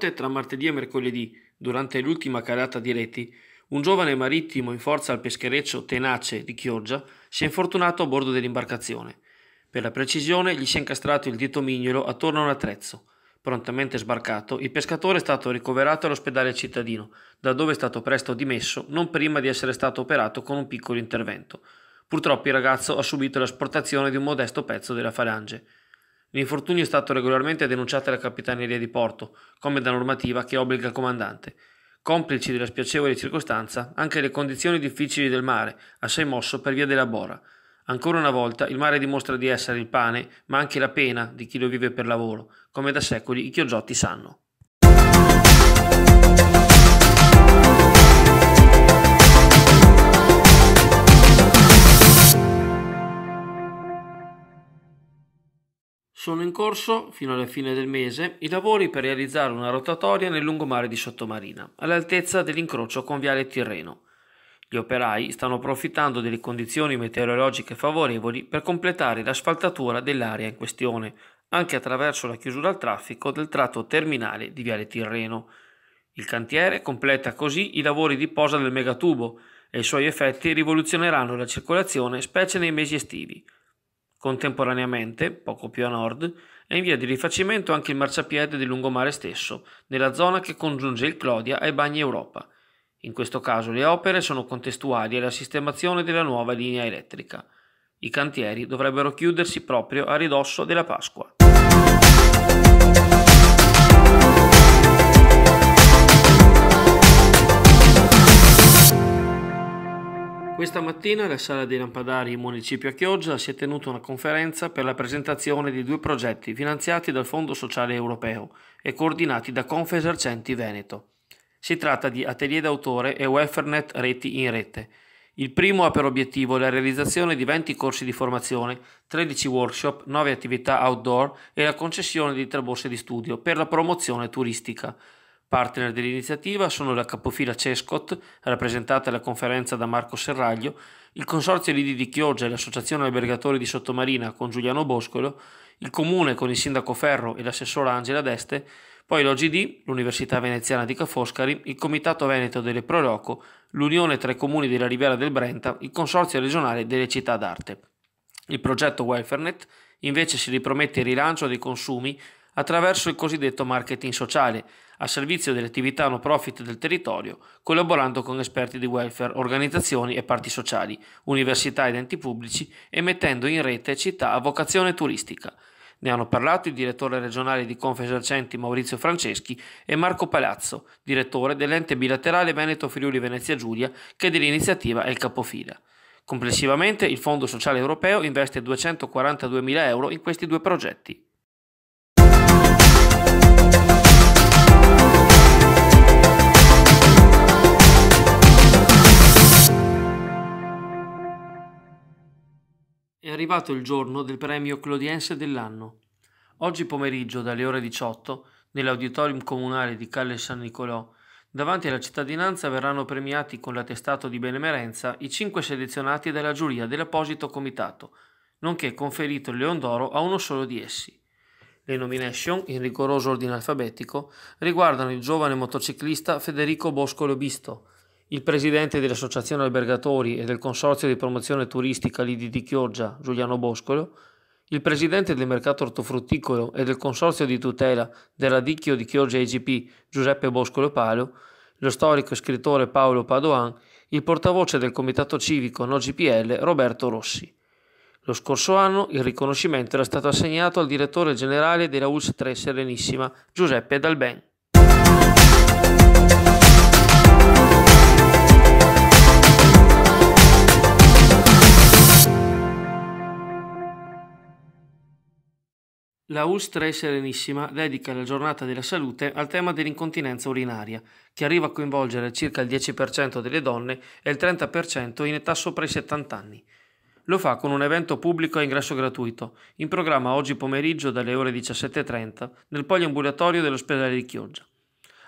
notte tra martedì e mercoledì, durante l'ultima calata di reti, un giovane marittimo in forza al peschereccio Tenace di Chioggia si è infortunato a bordo dell'imbarcazione. Per la precisione gli si è incastrato il dito mignolo attorno a un attrezzo. Prontamente sbarcato, il pescatore è stato ricoverato all'ospedale cittadino, da dove è stato presto dimesso non prima di essere stato operato con un piccolo intervento. Purtroppo il ragazzo ha subito l'asportazione di un modesto pezzo della falange. L'infortunio è stato regolarmente denunciato alla Capitaneria di Porto, come da normativa che obbliga il comandante. Complici della spiacevole circostanza, anche le condizioni difficili del mare, assai mosso per via della bora. Ancora una volta il mare dimostra di essere il pane, ma anche la pena di chi lo vive per lavoro, come da secoli i chioggiotti sanno. Sono in corso, fino alla fine del mese, i lavori per realizzare una rotatoria nel lungomare di Sottomarina, all'altezza dell'incrocio con Viale Tirreno. Gli operai stanno approfittando delle condizioni meteorologiche favorevoli per completare l'asfaltatura dell'area in questione, anche attraverso la chiusura al traffico del tratto terminale di Viale Tirreno. Il cantiere completa così i lavori di posa del megatubo e i suoi effetti rivoluzioneranno la circolazione specie nei mesi estivi – Contemporaneamente, poco più a nord, è in via di rifacimento anche il marciapiede del lungomare stesso, nella zona che congiunge il Clodia ai Bagni Europa. In questo caso le opere sono contestuali alla sistemazione della nuova linea elettrica. I cantieri dovrebbero chiudersi proprio a ridosso della Pasqua. Questa mattina alla Sala dei Lampadari in Municipio a Chioggia si è tenuta una conferenza per la presentazione di due progetti finanziati dal Fondo Sociale Europeo e coordinati da Confesercenti Veneto. Si tratta di Atelier d'autore e Wefernet Reti in Rete. Il primo ha per obiettivo la realizzazione di 20 corsi di formazione, 13 workshop, 9 attività outdoor e la concessione di tre borse di studio per la promozione turistica. Partner dell'iniziativa sono la capofila Cescot, rappresentata alla conferenza da Marco Serraglio, il Consorzio Lidi di Chioggia e l'Associazione Albergatori di Sottomarina con Giuliano Boscolo, il Comune con il Sindaco Ferro e l'assessora Angela Deste, poi l'OGD, l'Università Veneziana di Ca' Foscari, il Comitato Veneto delle Proloco, l'Unione tra i Comuni della Riviera del Brenta, il Consorzio regionale delle città d'arte. Il progetto WelfareNet invece si ripromette il rilancio dei consumi attraverso il cosiddetto marketing sociale, a servizio delle attività no profit del territorio, collaborando con esperti di welfare, organizzazioni e parti sociali, università ed enti pubblici e mettendo in rete città a vocazione turistica. Ne hanno parlato il direttore regionale di Confesercenti Maurizio Franceschi e Marco Palazzo, direttore dell'ente bilaterale Veneto Friuli Venezia Giulia, che dell'iniziativa è il capofila. Complessivamente il Fondo Sociale Europeo investe 242.000 euro in questi due progetti. È arrivato il giorno del premio Clodiense dell'anno. Oggi pomeriggio, dalle ore 18, nell'auditorium comunale di Calle San Nicolò, davanti alla cittadinanza verranno premiati con l'attestato di benemerenza i cinque selezionati dalla giuria dell'apposito comitato, nonché conferito il Leon d'Oro a uno solo di essi. Le nomination, in rigoroso ordine alfabetico, riguardano il giovane motociclista Federico Bosco Lobisto, il presidente dell'Associazione Albergatori e del Consorzio di Promozione Turistica Lidi di Chioggia, Giuliano Boscolo, il presidente del mercato ortofrutticolo e del Consorzio di tutela del Radicchio di Chioggia IGP, Giuseppe Boscolo Palo, lo storico scrittore Paolo Padoan, il portavoce del Comitato Civico No GPL Roberto Rossi. Lo scorso anno il riconoscimento era stato assegnato al direttore generale della ULS 3 Serenissima, Giuseppe Dalben. La US3 Serenissima dedica la giornata della salute al tema dell'incontinenza urinaria, che arriva a coinvolgere circa il 10% delle donne e il 30% in età sopra i 70 anni. Lo fa con un evento pubblico a ingresso gratuito, in programma oggi pomeriggio dalle ore 17.30 nel poliambulatorio dell'ospedale di Chioggia.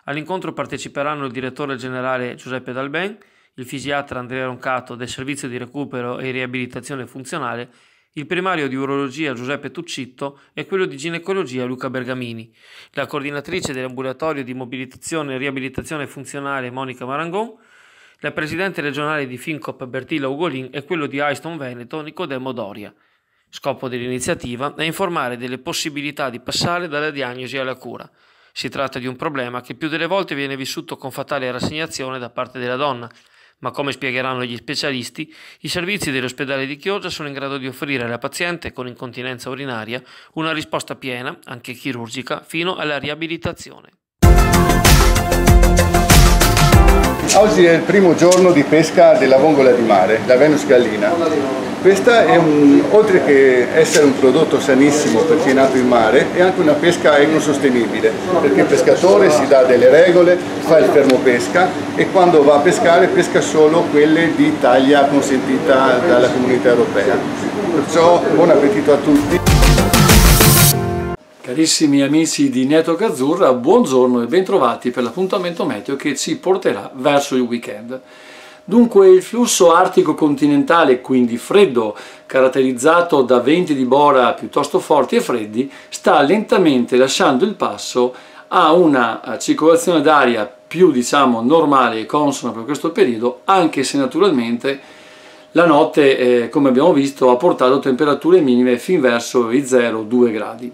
All'incontro parteciperanno il direttore generale Giuseppe Dalben, il fisiatra Andrea Roncato del servizio di recupero e riabilitazione funzionale il primario di urologia Giuseppe Tuccitto e quello di ginecologia Luca Bergamini. La coordinatrice dell'ambulatorio di mobilitazione e riabilitazione funzionale Monica Marangon. La presidente regionale di Fincop Bertilla Ugolin e quello di Aiston Veneto Nicodemo Doria. Scopo dell'iniziativa è informare delle possibilità di passare dalla diagnosi alla cura. Si tratta di un problema che più delle volte viene vissuto con fatale rassegnazione da parte della donna, ma come spiegheranno gli specialisti, i servizi dell'ospedale di Chioggia sono in grado di offrire alla paziente con incontinenza urinaria una risposta piena, anche chirurgica, fino alla riabilitazione. Oggi è il primo giorno di pesca della vongola di mare, la Venus gallina. Questa è un, oltre che essere un prodotto sanissimo perché è nato in mare, è anche una pesca ecosostenibile, perché il pescatore si dà delle regole, fa il fermo pesca e quando va a pescare pesca solo quelle di taglia consentita dalla comunità europea. Perciò buon appetito a tutti! Carissimi amici di Network Azzurra, buongiorno e bentrovati per l'appuntamento meteo che ci porterà verso il weekend. Dunque il flusso artico continentale, quindi freddo, caratterizzato da venti di bora piuttosto forti e freddi, sta lentamente lasciando il passo a una circolazione d'aria più diciamo normale e consona per questo periodo, anche se naturalmente la notte, eh, come abbiamo visto, ha portato temperature minime fin verso i 0,2 gradi.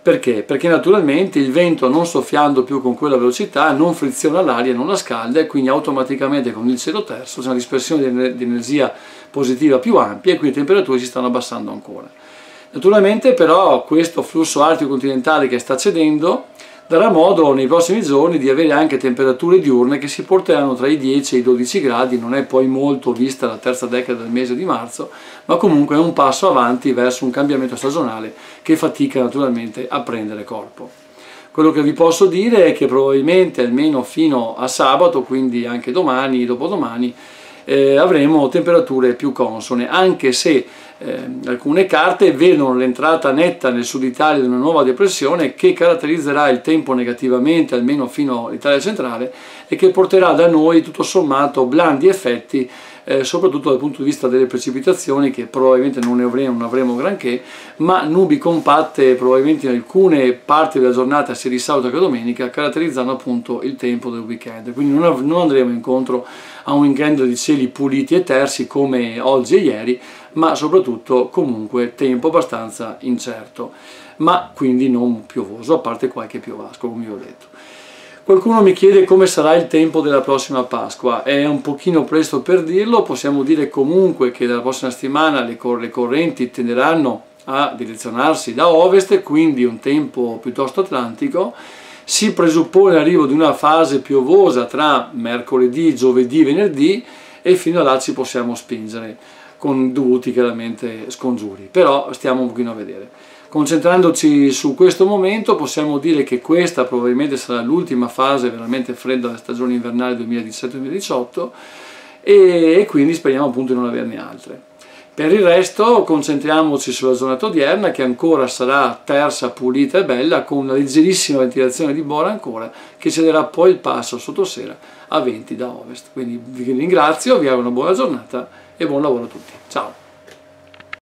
Perché? Perché naturalmente il vento non soffiando più con quella velocità non friziona l'aria, non la scalda e quindi automaticamente con il cielo terzo c'è una dispersione di energia positiva più ampia e quindi le temperature si stanno abbassando ancora. Naturalmente però questo flusso artico continentale che sta cedendo darà modo nei prossimi giorni di avere anche temperature diurne che si porteranno tra i 10 e i 12 gradi, non è poi molto vista la terza decada del mese di marzo, ma comunque è un passo avanti verso un cambiamento stagionale che fatica naturalmente a prendere corpo. Quello che vi posso dire è che probabilmente almeno fino a sabato, quindi anche domani, dopodomani, eh, avremo temperature più consone, anche se eh, alcune carte vedono l'entrata netta nel sud Italia di una nuova depressione che caratterizzerà il tempo negativamente almeno fino all'Italia centrale e che porterà da noi tutto sommato blandi effetti eh, soprattutto dal punto di vista delle precipitazioni che probabilmente non, avremo, non avremo granché, ma nubi compatte probabilmente in alcune parti della giornata sia di sabato che domenica, caratterizzano appunto il tempo del weekend. Quindi non, non andremo incontro a un weekend di cieli puliti e tersi come oggi e ieri, ma soprattutto comunque tempo abbastanza incerto, ma quindi non piovoso, a parte qualche piovasco, come vi ho detto. Qualcuno mi chiede come sarà il tempo della prossima Pasqua, è un pochino presto per dirlo, possiamo dire comunque che dalla prossima settimana le, cor le correnti tenderanno a direzionarsi da ovest, quindi un tempo piuttosto atlantico, si presuppone l'arrivo di una fase piovosa tra mercoledì, giovedì, venerdì e fino a là ci possiamo spingere con dovuti chiaramente scongiuri, però stiamo un pochino a vedere. Concentrandoci su questo momento possiamo dire che questa probabilmente sarà l'ultima fase veramente fredda della stagione invernale 2017-2018 e, e quindi speriamo appunto di non averne altre. Per il resto concentriamoci sulla giornata odierna che ancora sarà tersa, pulita e bella con una leggerissima ventilazione di bora ancora che cederà poi il passo sottosera a 20 da ovest. Quindi vi ringrazio, vi auguro una buona giornata e buon lavoro a tutti. Ciao!